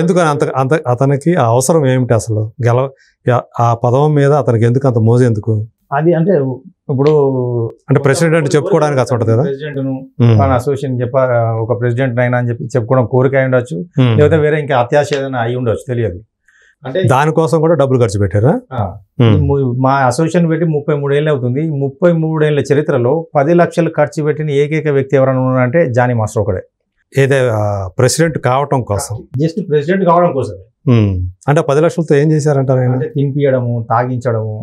ఎందుకని అంత అంత అతనికి ఆ అవసరం ఏమిటి అసలు గెలవ ఆ పదవం మీద అతనికి ఎందుకు అంత మోజు ఎందుకు అది అంటే ఇప్పుడు అంటే ప్రెసిడెంట్ చెప్పుకోవడానికి అసలు ఉంటుంది కదా ప్రెసిడెంట్ అసోసియేషన్ చెప్ప ఒక ప్రెసిడెంట్ అయినా అని చెప్పి చెప్పుకోవడం కోరిక అయి ఉండొచ్చు లేకపోతే వేరే ఇంకా అత్యాశ ఏదైనా అయి ఉండొచ్చు తెలియదు అంటే దానికోసం కూడా డబ్బులు ఖర్చు పెట్టారా మా అసోసియేషన్ పెట్టి ముప్పై మూడేళ్ళు అవుతుంది ముప్పై మూడేళ్ల చరిత్రలో పది లక్షలు ఖర్చు పెట్టిన ఏకైక వ్యక్తి ఎవరైనా ఉన్నారంటే జానీ మాస్టర్ ఒకడే ఏదే ప్రెసిడెంట్ కావటం కోసం జస్ట్ ప్రెసిడెంట్ కావడం కోసం అంటే పది లక్షలతో ఏం చేశారంటారు అంటే తినిపియడము తాగించడము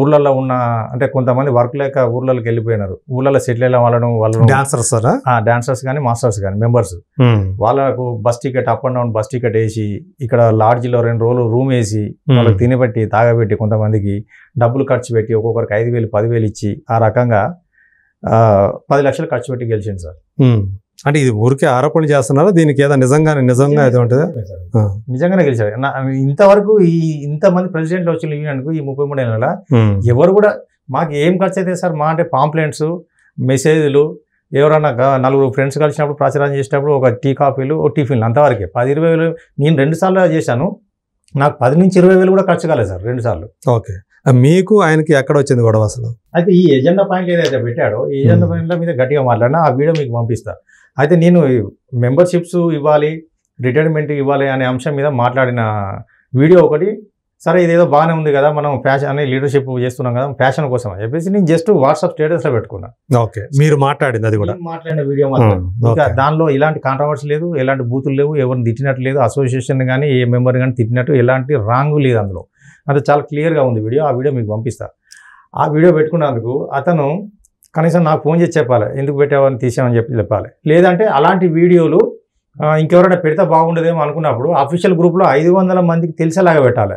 ఊర్లలో ఉన్న అంటే కొంతమంది వర్క్ లేక ఊర్లలోకి వెళ్ళిపోయినారు ఊర్లలో సెటిల్ అయిన వాళ్ళను వాళ్ళు డాన్సర్స్ డాన్సర్స్ కానీ మాస్టర్స్ కానీ మెంబర్స్ వాళ్ళకు bus ticket up and down bus ticket వేసి ఇక్కడ లాడ్జ్లో రెండు రోజులు రూమ్ వేసి వాళ్ళకి తినబెట్టి తాగబెట్టి కొంతమందికి డబ్బులు ఖర్చు పెట్టి ఒక్కొక్కరికి ఐదు వేలు ఇచ్చి ఆ రకంగా పది లక్షలు ఖర్చు పెట్టి గెలిచింది సార్ అంటే ఇది ఊరికే ఆరోపణలు చేస్తున్నారా దీనికి ఏదో నిజంగానే నిజంగా ఏదో ఉంటుంది నిజంగానే గెలిచాడు ఇంతవరకు ఈ ఇంతమంది ప్రెసిడెంట్ వచ్చిన యూనియన్కు ఈ ముప్పై మూడు నెలల ఎవరు కూడా మాకు ఏం ఖర్చు అయితే సార్ మా అంటే పాంప్లెంట్స్ మెసేజ్లు ఎవరన్నా నలుగురు ఫ్రెండ్స్ కలిసినప్పుడు ప్రచారం చేసేటప్పుడు ఒక టీ కాఫీలు ఒక టిఫిన్లు అంతవరకే పది ఇరవై వేలు నేను రెండు సార్లు చేశాను నాకు పది నుంచి ఇరవై వేలు కూడా ఖర్చు కాలేదు సార్ రెండు సార్లు ఓకే మీకు ఆయనకి ఎక్కడ వచ్చింది గొడవ అసలు అయితే ఈ ఎజెండా పాయింట్ ఏదైతే పెట్టాడో ఈ ఎజెండా పాయింట్ల మీద గట్టిగా మాట్లాడినా ఆ వీడియో మీకు పంపిస్తాను అయితే నేను మెంబర్షిప్స్ ఇవ్వాలి రిటైర్మెంట్ ఇవ్వాలి అనే అంశం మీద మాట్లాడిన వీడియో ఒకటి సరే ఇదేదో బాగానే ఉంది కదా మనం ఫ్యాషన్ అనే లీడర్షిప్ చేస్తున్నాం కదా ఫ్యాషన్ కోసం అని చెప్పేసి నేను జస్ట్ వాట్సాప్ స్టేటస్ లో పెట్టుకున్నా ఓకే మీరు మాట్లాడింది అది కూడా మాట్లాడిన వీడియో ఇంకా దానిలో ఇలాంటి కాంట్రవర్సీ లేదు ఎలాంటి బూతులు లేవు ఎవరిని తిట్టినట్టు లేదు అసోసియేషన్ కానీ ఏ మెంబర్ కానీ తిట్టినట్టు ఎలాంటి రాంగ్ లేదు అందులో అంటే చాలా క్లియర్గా ఉంది వీడియో ఆ వీడియో మీకు పంపిస్తా ఆ వీడియో పెట్టుకున్నందుకు అతను కనీసం నాకు ఫోన్ చేసి చెప్పాలి ఎందుకు పెట్టావని తీసామని చెప్పి చెప్పాలి లేదంటే అలాంటి వీడియోలు ఇంకెవరైనా పెడితే బాగుండదేమో అనుకున్నప్పుడు అఫీషియల్ గ్రూప్ లో ఐదు వందల మందికి తెలిసేలాగా పెట్టాలి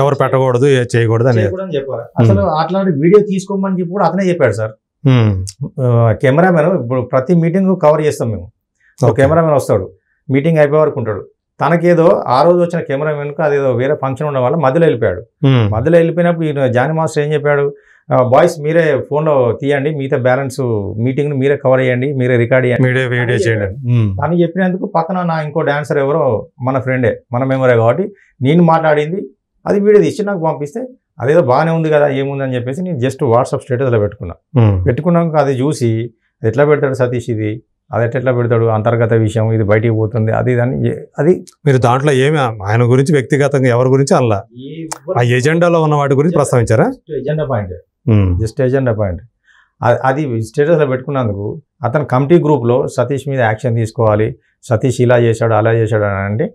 ఎవరు పెట్టకూడదు చేయకూడదు అని చెప్పాలి అసలు అట్లాంటి వీడియో తీసుకోమని చెప్పి కూడా అతనే చెప్పాడు సార్ కెమెరామెన్ ఇప్పుడు ప్రతి మీటింగ్ కవర్ చేస్తాం మేము కెమెరామెన్ వస్తాడు మీటింగ్ అయిపోయే వరకు ఉంటాడు తనకేదో ఆ రోజు వచ్చిన కెమెరామెన్కు అదేదో వేరే ఫంక్షన్ ఉండడం వల్ల మధ్యలో వెళ్ళిపోయాడు మధ్యలో వెళ్ళిపోయినప్పుడు ఈయన జాని మాస్టర్ ఏం చెప్పాడు బాయ్స్ మీరే ఫోన్లో తీయండి మిగతా బ్యాలెన్స్ మీటింగ్ మీరే కవర్ అయ్యండి మీరే రికార్డ్ చేయండి అని చెప్పినందుకు పక్కన నా ఇంకో డాన్సర్ ఎవరో మన ఫ్రెండే మన మెమరే కాబట్టి నేను మాట్లాడింది అది వీడియో తీసి నాకు పంపిస్తే అదేదో బాగానే ఉంది కదా ఏముందని చెప్పేసి నేను జస్ట్ వాట్సాప్ స్టేటస్లో పెట్టుకున్నా పెట్టుకున్నాక అది చూసి ఎట్లా పెడతాడు సతీష్ ఇది అది ఎట్లా పెడతాడు అంతర్గత విషయం ఇది బయటికి పోతుంది అది దాన్ని అది మీరు దాంట్లో ఏమి ఆయన గురించి వ్యక్తిగతంగా ఎవరి గురించి అలా ఆ ఎజెండాలో ఉన్న వాటి గురించి ప్రస్తావించారా agenda point just hmm. Agenda appoint అది స్టేటస్లో పెట్టుకున్నందుకు అతను కమిటీ గ్రూప్లో సతీష్ మీద యాక్షన్ తీసుకోవాలి సతీష్ ఇలా చేశాడు అలా చేశాడు అని అంటే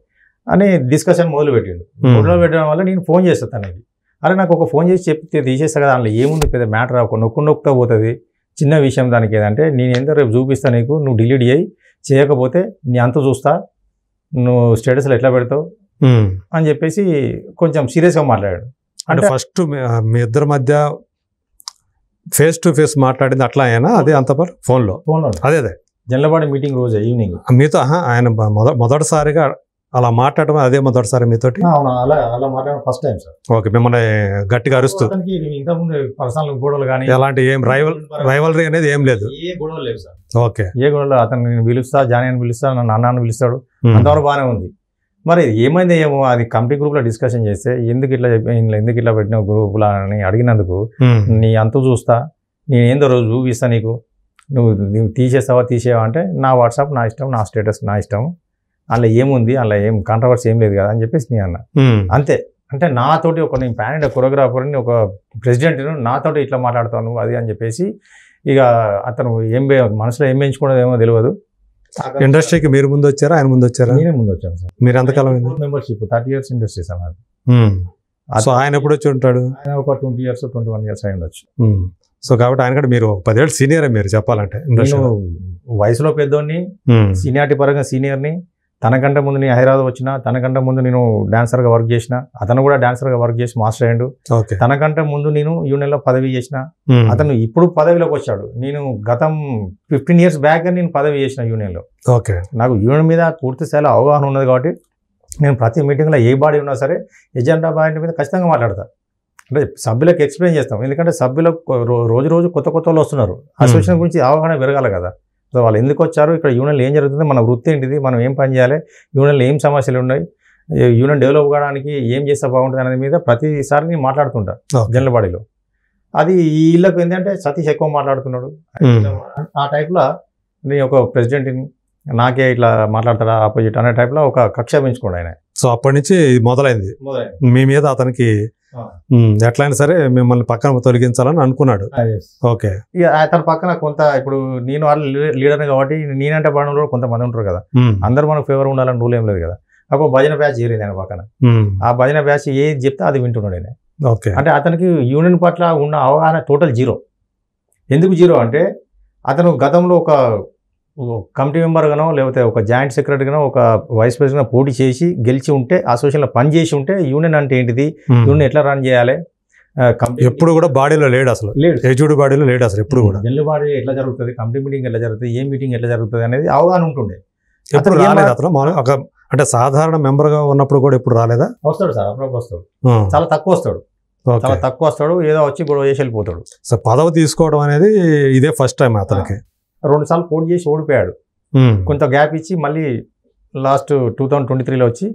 అని డిస్కషన్ మొదలు hmm. మొదలు పెట్టడం వల్ల నేను ఫోన్ చేస్తాను తనకి అరే నాకు ఒక ఫోన్ చేసి చెప్తే తీసేస్తా కదా అందులో ఏముంది పెద్ద మ్యాటర్ ఒక నొక్కు నొక్కుతో పోతుంది చిన్న విషయం దానికి ఏదంటే నేను ఎంత రేపు చూపిస్తా నీకు నువ్వు డిలీట్ చేయి చేయకపోతే నీ అంత చూస్తా నువ్వు స్టేటస్లో ఎట్లా పెడతావు hmm. అని చెప్పేసి కొంచెం సీరియస్గా మాట్లాడాడు అంటే ఫస్ట్ మీ ఇద్దరి మధ్య ఫేస్ టు ఫేస్ మాట్లాడింది అట్లా ఆయన అదే అంత ఫోన్లో ఫోన్లో అదే అదే జనలవాడ మీటింగ్ రోజు ఈవినింగ్ మీతో ఆయన మొదటిసారిగా అలా మాట్లాడడం అదే మొదటిసారి మీతోటి ఫస్ట్ టైం సార్ ఓకే మిమ్మల్ని గట్టిగా అరుస్తూ పర్సనల్ గొడవలు కానీ ఎలాంటి ఏం రైవల్ రైవలరీ అనేది ఏం లేదు ఏ గొడవలు లేవు సార్ ఓకే ఏ గొడవలు అతను నేను పిలుస్తా జానీ పిలుస్తా నన్ను అన్నాను పిలుస్తాడు hmm. అంతవరకు బాగానే ఉంది మరి ఏమైంది ఏమో అది గ్రూప్ గ్రూప్లో డిస్కషన్ చేస్తే ఎందుకు ఇట్లా ఎందుకు ఇట్లా పెట్టిన లా అని అడిగినందుకు నీ అంత చూస్తా నేను ఏందో రోజు చూపిస్తా నీకు నువ్వు నువ్వు తీసేస్తావా తీసేవా అంటే నా వాట్సాప్ నా ఇష్టం నా స్టేటస్ నా ఇష్టం అందులో ఏముంది అందులో ఏం కాంట్రవర్సీ ఏం లేదు కదా అని చెప్పేసి నేను అన్న అంతే అంటే నాతోటి ఒక నేను ప్యాన్ అండ్ కొరియోగ్రాఫర్ని ఒక ప్రెసిడెంట్ను నాతోటి ఇట్లా మాట్లాడతాను అది అని చెప్పేసి ఇక అతను ఏం మనసులో ఏం పెంచుకున్నదేమో తెలియదు ఇండస్ట్రీకి మీరు ముందు వచ్చారా ఆయన ముందు వచ్చారా నేనే ముందు వచ్చాను సార్ మీరు ఎంతకాలం membership thirty years industry sir నాకు సో ఆయన ఎప్పుడు వచ్చి ఉంటాడు ఆయన ఒక twenty years twenty one years అయి ఉండొచ్చు సో కాబట్టి ఆయన కూడా మీరు పదేళ్ళు సీనియర్ మీరు చెప్పాలంటే వయసులో పెద్దోడిని సీనియారిటీ పరంగా సీనియర్ని తనకంటే ముందు నేను హైదరాబాద్ వచ్చిన తనకంటే ముందు నేను డాన్సర్గా వర్క్ చేసిన అతను కూడా డాన్సర్గా వర్క్ చేసి మాస్టర్ అయ్యాడు తనకంటే ముందు నేను యూనియన్లో పదవి చేసిన అతను ఇప్పుడు పదవిలోకి వచ్చాడు నేను గతం ఫిఫ్టీన్ ఇయర్స్ బ్యాక్ నేను పదవి చేసిన యూనియన్లో ఓకే నాకు యూనియన్ మీద పూర్తి స్థాయిలో అవగాహన ఉన్నది కాబట్టి నేను ప్రతి మీటింగ్లో ఏ బాడీ ఉన్నా సరే ఎజెండా బాయ్ మీద ఖచ్చితంగా మాట్లాడతాను అంటే సభ్యులకు ఎక్స్ప్లెయిన్ చేస్తాం ఎందుకంటే సభ్యులకు రోజు రోజు కొత్త కొత్త వాళ్ళు వస్తున్నారు అసోసియేషన్ గురించి అవగాహన పెరగాలి కదా సో వాళ్ళు ఎందుకు వచ్చారు ఇక్కడ యూనియన్లో ఏం జరుగుతుంది మన వృత్తి ఏంటిది మనం ఏం పని చేయాలి యూనియన్లో ఏం సమస్యలు ఉన్నాయి యూనియన్ డెవలప్ కావడానికి ఏం చేస్తే బాగుంటుంది అనేది మీద ప్రతిసారి నేను మాట్లాడుతుంటా జనరల్ బాడీలో అది వీళ్ళకు ఏంటంటే సతీష్ ఎక్కువ మాట్లాడుతున్నాడు ఆ టైప్లో నేను ఒక ప్రెసిడెంట్ని నాకే ఇట్లా మాట్లాడతాడా ఆపోజిట్ అనే టైప్లో ఒక కక్ష పెంచుకోండి ఆయన సో అప్పటి నుంచి మొదలైంది మీ మీద అతనికి ఎట్లయినా సరే మిమ్మల్ని పక్కన తొలగించాలని అనుకున్నాడు ఓకే ఇక అతని పక్కన కొంత ఇప్పుడు నేను వాళ్ళు లీడర్ కాబట్టి నేనంటే కూడా కొంతమంది ఉంటారు కదా అందరు మనకు ఫేవర్ ఉండాలని రూల్ ఏం లేదు కదా అప్పుడు భజన బ్యాచ్ చేరింది ఆయన పక్కన ఆ భజన బ్యాచ్ ఏది చెప్తే అది వింటున్నాడు నేను ఓకే అంటే అతనికి యూనియన్ పట్ల ఉన్న అవగాహన టోటల్ జీరో ఎందుకు జీరో అంటే అతను గతంలో ఒక కమిటీ మెంబర్గానో లేకపోతే ఒక జాయింట్ సెక్రటరీగానో ఒక వైస్ ప్రెసిడెంట్గా పోటీ చేసి గెలిచి ఉంటే అసోసియేషన్లో పని చేసి ఉంటే యూనియన్ అంటే ఏంటిది యూనియన్ ఎట్లా రన్ చేయాలి ఎప్పుడు కూడా బాడీలో లేడు అసలు ఎజుడు బాడీలో లేడు అసలు ఎప్పుడు కూడా జనరల్ బాడీ ఎట్లా జరుగుతుంది కమిటీ మీటింగ్ ఎట్లా జరుగుతుంది ఏ మీటింగ్ ఎట్లా జరుగుతుంది అనేది అవగాహన ఉంటుండే ఎప్పుడు రాలేదు అసలు ఒక అంటే సాధారణ మెంబర్గా ఉన్నప్పుడు కూడా ఎప్పుడు రాలేదా వస్తాడు సార్ అప్పుడప్పుడు వస్తాడు చాలా తక్కువ వస్తాడు చాలా తక్కువ వస్తాడు ఏదో వచ్చి గొడవ చేసి వెళ్ళిపోతాడు సో పదవి తీసుకోవడం అనేది ఇదే ఫస్ట్ టైం అతనికి రెండుసార్లు పోటీ చేసి ఓడిపోయాడు కొంత గ్యాప్ ఇచ్చి మళ్ళీ లాస్ట్ టూ థౌసండ్ ట్వంటీ త్రీలో వచ్చి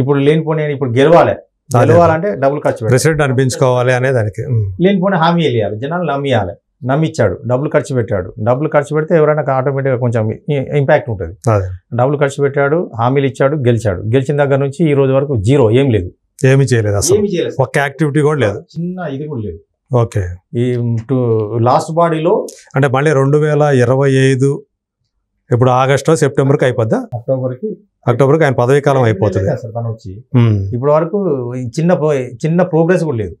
ఇప్పుడు లేనిపోయి ఇప్పుడు గెలవాలి గెలవాలంటే డబ్బులు ఖర్చు ప్రెసిడెంట్ అనిపించుకోవాలి అనే దానికి లేనిపోయిన హామీ వెళ్ళాలి జనాలు నమ్మియాలి నమ్మిచ్చాడు డబ్బులు ఖర్చు పెట్టాడు డబ్బులు ఖర్చు పెడితే ఎవరైనా ఆటోమేటిక్గా కొంచెం ఇంపాక్ట్ ఉంటుంది డబ్బులు ఖర్చు పెట్టాడు హామీలు ఇచ్చాడు గెలిచాడు గెలిచిన దగ్గర నుంచి ఈ రోజు వరకు జీరో ఏం లేదు ఏమి చేయలేదు అసలు ఒక యాక్టివిటీ కూడా లేదు చిన్న ఇది కూడా లేదు ఓకే ఈ టూ లాస్ట్ బాడీలో అంటే మళ్ళీ రెండు వేల ఇరవై ఐదు ఇప్పుడు ఆగస్టు సెప్టెంబర్కి అయిపోద్దా అక్టోబర్కి అక్టోబర్కి ఆయన పదవి కాలం అయిపోతుంది తను వచ్చి ఇప్పటి వరకు చిన్న చిన్న ప్రోగ్రెస్ కూడా లేదు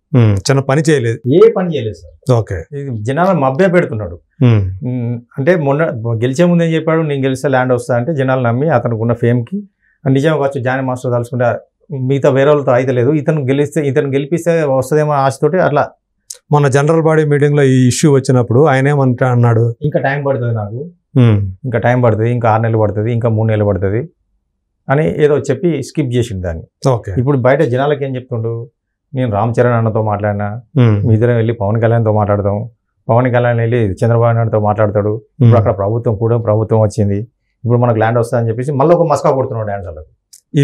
చిన్న పని చేయలేదు ఏ పని చేయలేదు సార్ ఓకే జనాలు మభ్య పెడుతున్నాడు అంటే మొన్న గెలిచే ముందు ఏం చెప్పాడు నేను గెలిస్తే ల్యాండ్ వస్తా అంటే జనాలు నమ్మి అతనికి ఉన్న ఫేమ్కి నిజం కావచ్చు జానీ మాస్టర్ తలుసుకుంటే మిగతా వేరే వాళ్ళతో అయితే లేదు ఇతను గెలిస్తే ఇతను గెలిపిస్తే వస్తుందేమో ఆశతోటి అట్లా మన జనరల్ బాడీ మీటింగ్ లో ఈ ఇష్యూ వచ్చినప్పుడు ఆయన ఏమంటా అన్నాడు ఇంకా టైం పడుతుంది నాకు ఇంకా టైం పడుతుంది ఇంకా ఆరు నెలలు పడుతుంది ఇంకా మూడు నెలలు పడుతుంది అని ఏదో చెప్పి స్కిప్ చేసిండు దాన్ని ఓకే ఇప్పుడు బయట జనాలకి ఏం చెప్తుండు నేను రామ్ చరణ్ అన్నతో మాట్లాడినా మీ ఇద్దరం వెళ్ళి పవన్ కళ్యాణ్తో మాట్లాడతాం పవన్ కళ్యాణ్ వెళ్ళి చంద్రబాబు నాయుడుతో మాట్లాడతాడు ఇప్పుడు అక్కడ ప్రభుత్వం కూడా ప్రభుత్వం వచ్చింది ఇప్పుడు మనకు ల్యాండ్ వస్తుందని చెప్పేసి మళ్ళీ ఒక మస్కా కొడుతున్నాడు డాన్స్ వాళ్ళకి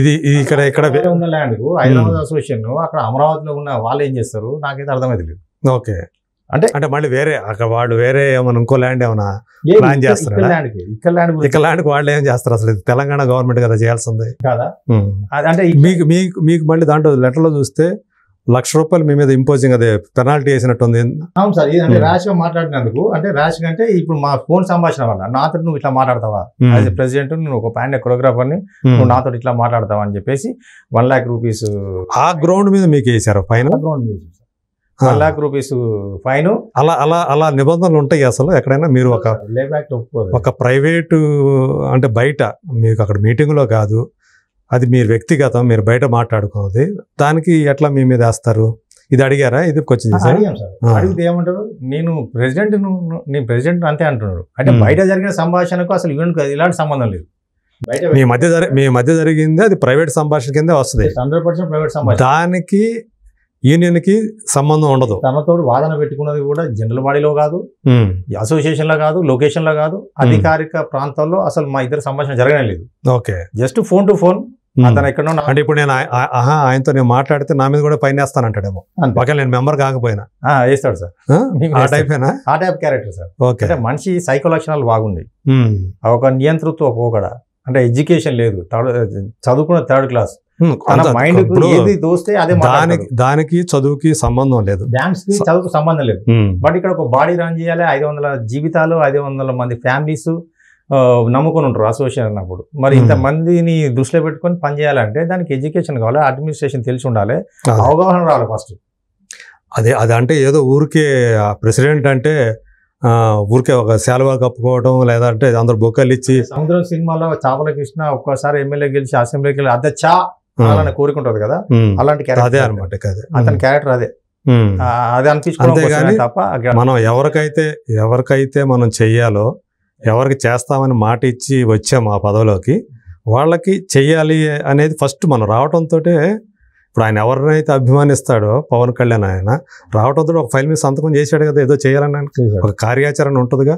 ఇది ఇక్కడ ఇక్కడ ఉన్న ల్యాండ్కు హైదరాబాద్ అసోసియేషన్ అక్కడ అమరావతిలో ఉన్న వాళ్ళు ఏం చేస్తారు నాకైతే అర్థమైతే లేదు ఓకే అంటే అంటే మళ్ళీ వేరే అక్కడ వాళ్ళు వేరే ఏమైనా ఇంకో ల్యాండ్ ఏమైనా ప్లాన్ చేస్తారు ఇక్కడ ల్యాండ్ వాళ్ళు ఏం చేస్తారు అసలు ఇది తెలంగాణ గవర్నమెంట్ కదా చేయాల్సింది కదా అంటే మీకు మీకు మీకు మళ్ళీ దాంట్లో లెటర్లో చూస్తే లక్ష రూపాయలు మీ మీద ఇంపోజింగ్ అదే పెనాల్టీ వేసినట్టుంది అవును సార్ ఇది రాశిగా మాట్లాడినందుకు అంటే రాశి అంటే ఇప్పుడు మా ఫోన్ సంభాషణ వల్ల నాతో నువ్వు ఇట్లా మాట్లాడతావా యాజ్ ప్రెసిడెంట్ నువ్వు ఒక ప్యాండ్ కొరియోగ్రాఫర్ని నువ్వు నాతో ఇట్లా మాట్లాడతావా అని చెప్పేసి వన్ ల్యాక్ రూపీస్ ఆ గ్రౌండ్ మీద మీకు వేసారు పైన గ్రౌండ్ మీద వన్ లాక్ రూపీస్ ఫైన్ అలా అలా అలా నిబంధనలు ఉంటాయి అసలు ఎక్కడైనా మీరు ఒక ఒక ప్రైవేటు అంటే బయట మీకు అక్కడ మీటింగ్లో కాదు అది మీరు వ్యక్తిగతం మీరు బయట మాట్లాడుకున్నది దానికి ఎట్లా మీ మీద వేస్తారు ఇది అడిగారా ఇది కొంచెం అడిగితే ఏమంటారు నేను ప్రెసిడెంట్ నేను ప్రెసిడెంట్ అంతే అంటున్నారు అంటే బయట జరిగిన సంభాషణకు అసలు ఈవెంట్ ఇలాంటి సంబంధం లేదు మీ మధ్య మీ మధ్య జరిగింది అది ప్రైవేట్ సంభాషణ కింద వస్తుంది హండ్రెడ్ పర్సెంట్ ప్రైవేట్ దానికి యూనియన్కి సంబంధం ఉండదు తోడు వాదన పెట్టుకున్నది కూడా జనరల్ బాడీలో కాదు అసోసియేషన్లో కాదు లొకేషన్లో కాదు అధికారిక ప్రాంతాల్లో అసలు మా ఇద్దరు సంభాషణ జరగడం లేదు okay just phone to phone అతను ఎక్కడో అంటే ఇప్పుడు నేను ఆహా ఆయనతో నేను మాట్లాడితే నా మీద కూడా పైన వేస్తానంటాడేమో ఒకవేళ నేను మెంబర్ కాకపోయినా వేస్తాడు సార్ ఆ టైప్ ఆ టైప్ క్యారెక్టర్ సార్ ఓకే అంటే మనిషి సైకో లక్షణాలు బాగుంది ఒక నియంతృత్వ పోకడ అంటే ఎడ్యుకేషన్ లేదు చదువుకున్న థర్డ్ క్లాస్ దానికి దానికి చదువుకి సంబంధం లేదు డాన్స్ కి చదువుకు సంబంధం లేదు బట్ ఇక్కడ ఒక బాడీ రన్ చేయాలి ఐదు వందల జీవితాలు ఐదు వందల మంది ఫ్యామిలీస్ నమ్ముకొని ఉంటారు అసోసియేషన్ అన్నప్పుడు మరి ఇంతమందిని దృష్టిలో పెట్టుకొని పనిచేయాలంటే దానికి ఎడ్యుకేషన్ కావాలి అడ్మినిస్ట్రేషన్ తెలిసి ఉండాలి అవగాహన రావాలి ఫస్ట్ అదే అది అంటే ఏదో ఊరికే ప్రెసిడెంట్ అంటే ఊరికే ఒక శాలువా కప్పుకోవడం లేదంటే అందరు బొక్కలు ఇచ్చి సముద్రం సినిమాలో చాపల కృష్ణ ఒక్కసారి ఎమ్మెల్యే గెలిచి అసెంబ్లీకి వెళ్ళి అద్దె చా అలానే కోరుకుంటారు కదా అలాంటి క్యారెక్టర్ అదే అనమాట అతని క్యారెక్టర్ అదే అది అనిపించుకోవడం తప్ప మనం ఎవరికైతే ఎవరికైతే మనం చెయ్యాలో ఎవరికి చేస్తామని మాట ఇచ్చి వచ్చాము ఆ పదవిలోకి వాళ్ళకి చెయ్యాలి అనేది ఫస్ట్ మనం రావడంతో ఇప్పుడు ఆయన ఎవరినైతే అభిమానిస్తాడో పవన్ కళ్యాణ్ ఆయన రావడంతో ఒక ఫైల్ మీద సంతకం చేశాడు కదా ఏదో చేయాలని ఒక కార్యాచరణ ఉంటుందిగా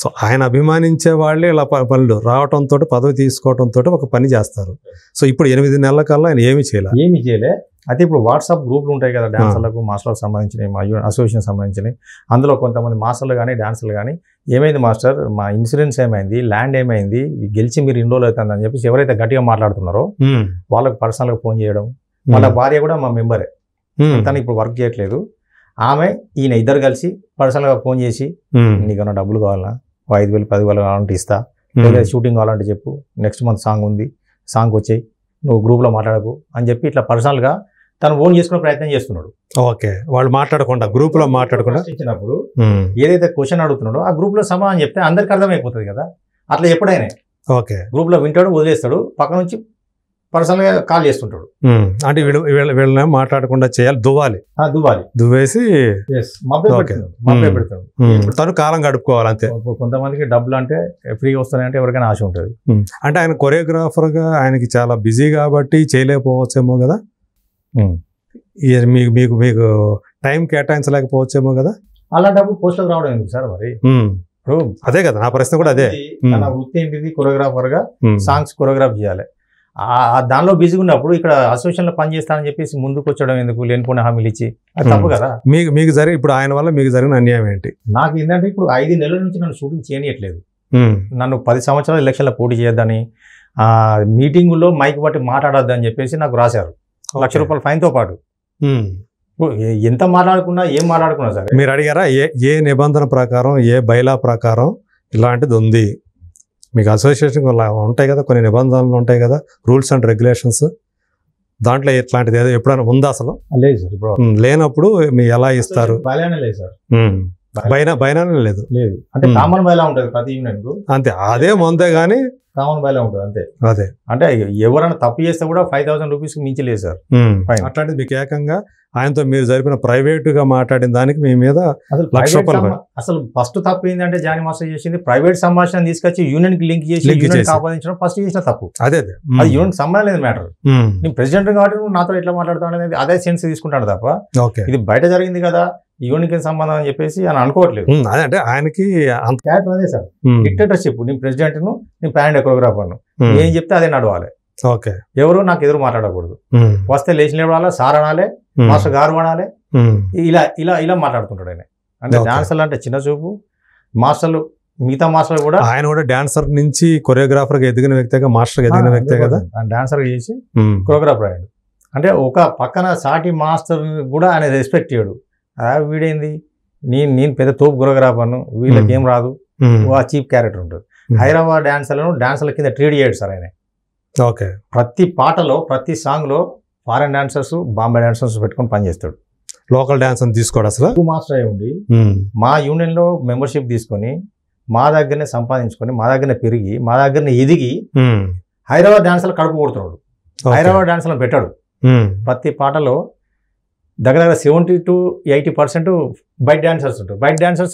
సో ఆయన అభిమానించే వాళ్ళే ఇలా పనులు రావడంతో పదవి తీసుకోవడంతో ఒక పని చేస్తారు సో ఇప్పుడు ఎనిమిది నెలల కల్లా ఆయన ఏమి చేయలేదు ఏమి చేయలే అయితే ఇప్పుడు వాట్సాప్ గ్రూపులు ఉంటాయి కదా డాన్సర్లకు మాస్టర్లకు సంబంధించినవి మా అసోసియేషన్ సంబంధించినవి అందులో కొంతమంది మాస్టర్లు కానీ డాన్సర్లు కానీ ఏమైంది మాస్టర్ మా ఇన్సూరెన్స్ ఏమైంది ల్యాండ్ ఏమైంది గెలిచి మీరు ఇన్ని రోజులు చెప్పేసి ఎవరైతే గట్టిగా మాట్లాడుతున్నారో వాళ్ళకు పర్సనల్గా ఫోన్ చేయడం వాళ్ళ భార్య కూడా మా మెంబరే తను ఇప్పుడు వర్క్ చేయట్లేదు ఆమె ఈయన ఇద్దరు కలిసి పర్సనల్గా ఫోన్ చేసి నీకన్నా డబ్బులు కావాలా ఐదు వేలు పది వేలు అలాంటి ఇస్తా లేదా షూటింగ్ అలాంటి చెప్పు నెక్స్ట్ మంత్ సాంగ్ ఉంది సాంగ్ వచ్చాయి నువ్వు గ్రూప్లో మాట్లాడకు అని చెప్పి ఇట్లా పర్సనల్గా తను ఓన్ చేసుకునే ప్రయత్నం చేస్తున్నాడు ఓకే వాళ్ళు మాట్లాడకుండా గ్రూప్లో మాట్లాడకుండా ఇచ్చినప్పుడు ఏదైతే క్వశ్చన్ అడుగుతున్నాడో ఆ గ్రూప్లో సమాధానం చెప్తే అందరికీ అర్థమైపోతుంది కదా అట్లా ఎప్పుడైనా ఓకే గ్రూప్లో వింటాడు వదిలేస్తాడు పక్క నుంచి పర్సనల్గా కాల్ చేస్తుంటాడు అంటే వీళ్ళ మాట్లాడకుండా చేయాలి దువ్వాలి దువ్వాలి దువ్వేసి తను కాలం గడుపుకోవాలి అంతే కొంతమందికి డబ్బులు అంటే ఫ్రీగా వస్తాయంటే ఎవరికైనా ఆశ ఉంటుంది అంటే ఆయన కొరియోగ్రాఫర్గా ఆయనకి చాలా బిజీ కాబట్టి చేయలేకపోవచ్చేమో కదా మీకు మీకు మీకు టైం కేటాయించలేకపోవచ్చేమో కదా అలాంటప్పుడు పోస్టర్ రావడం ఏంటి సార్ మరి అదే కదా నా ప్రశ్న కూడా అదే వృత్తి ఏంటిది కొరియోగ్రాఫర్ గా సాంగ్స్ కొరియోగ్రాఫ్ చేయాలి దానిలో బిజీగా ఉన్నప్పుడు ఇక్కడ అసోసియేషన్లో పనిచేస్తానని చెప్పేసి ముందుకు వచ్చడం ఎందుకు లేనిపోయిన హామీలు ఇచ్చి అది తప్పు కదా మీకు మీకు జరిగి ఇప్పుడు ఆయన వల్ల మీకు జరిగిన అన్యాయం ఏంటి నాకు ఏంటంటే ఇప్పుడు ఐదు నెలల నుంచి నన్ను షూటింగ్ చేయనియట్లేదు నన్ను పది సంవత్సరాలు ఎలక్షన్లో పోటీ చేయొద్దని మీటింగుల్లో మైక్ బట్టి అని చెప్పేసి నాకు రాశారు లక్ష రూపాయల ఫైన్తో పాటు ఎంత మాట్లాడుకున్నా ఏం మాట్లాడుకున్నా సరే మీరు అడిగారా ఏ ఏ నిబంధన ప్రకారం ఏ బైలా ప్రకారం ఇలాంటిది ఉంది మీకు అసోసియేషన్ ఉంటాయి కదా కొన్ని నిబంధనలు ఉంటాయి కదా రూల్స్ అండ్ రెగ్యులేషన్స్ దాంట్లో ఇట్లాంటిది ఏదో ఎప్పుడైనా ఉందా అసలు లేదు సార్ లేనప్పుడు మీరు ఎలా ఇస్తారు లేదు లేదు లేదు అంటే కామన్ బైలా ఉంటుంది ప్రతి యూనిట్ అంతే అదే మందే కానీ కామన్ బైలా ఉంటుంది అంతే అదే అంటే ఎవరైనా తప్పు చేస్తే కూడా ఫైవ్ థౌసండ్ రూపీస్ మించి లేదు సార్ అట్లాంటిది మీకు ఏకంగా ఆయనతో మీరు జరిపిన గా మాట్లాడిన దానికి మీ మీద అసలు ఫస్ట్ తప్పు ఏంటంటే జాని మాస్టర్ చేసింది ప్రైవేట్ సంభాషణ తీసుకొచ్చి యూనియన్ కి లింక్ చేసి ఆపాదించడం ఫస్ట్ చేసిన తప్పు అదే అది యూనియన్ సంబంధం లేదు మ్యాటర్ నేను ప్రెసిడెంట్ కాబట్టి నువ్వు నాతో ఎట్లా మాట్లాడుతాను అనేది అదే సెన్స్ తీసుకుంటాడు తప్ప ఇది బయట జరిగింది కదా యూనియన్కి సంబంధం అని చెప్పేసి అని అనుకోవట్లేదు అదే అంటే ఆయనకి అంత క్యారెక్టర్ అదే సార్ డిక్టేటర్షిప్ నేను ప్రెసిడెంట్ ను నేను ప్యాండ్ ను ఏం చెప్తే అదే నడవాలి ఓకే ఎవరు నాకు ఎదురు మాట్లాడకూడదు వస్తే లేచిన వాళ్ళ సార్ అనాలే మాస్టర్ గారు అనాలే ఇలా ఇలా ఇలా మాట్లాడుతుంటాడు ఆయన అంటే డాన్సర్లు అంటే చిన్న చూపు మాస్టర్లు మిగతా మాస్టర్ కూడా ఆయన కూడా డాన్సర్ నుంచి కొరియోగ్రాఫర్గా ఎదిగిన వ్యక్తిగా మాస్టర్గా ఎదిగిన వ్యక్తే కదా డాన్సర్గా చేసి కొరియోగ్రాఫర్ అయ్యాడు అంటే ఒక పక్కన సాటి మాస్టర్ కూడా ఆయన రెస్పెక్ట్ చేయడు వీడేంది నేను నేను పెద్ద తోపు కొరియోగ్రాఫర్ను వీళ్ళకి ఏం రాదు ఆ చీప్ క్యారెక్టర్ ఉంటుంది హైదరాబాద్ డాన్సర్లను డాన్సర్ల కింద ట్రీడ్ చేయడు సార్ ఆయన ఓకే ప్రతి పాటలో ప్రతి సాంగ్లో ఫారెన్ డాన్సర్స్ బాంబే డాన్సర్స్ పెట్టుకొని పనిచేస్తాడు లోకల్ డాన్స్ అని తీసుకోడు అసలు మాస్టర్ అయి ఉండి మా యూనియన్లో మెంబర్షిప్ తీసుకొని మా దగ్గరనే సంపాదించుకొని మా దగ్గరనే పెరిగి మా దగ్గరనే ఎదిగి హైదరాబాద్ డాన్సర్లు కడుపు కొడుతున్నాడు హైదరాబాద్ డాన్సర్లను పెట్టాడు ప్రతి పాటలో దగ్గర దగ్గర సెవెంటీ టు ఎయిటీ పర్సెంట్ బైట్ డాన్సర్స్ ఉంటారు బైట్ డాన్సర్స్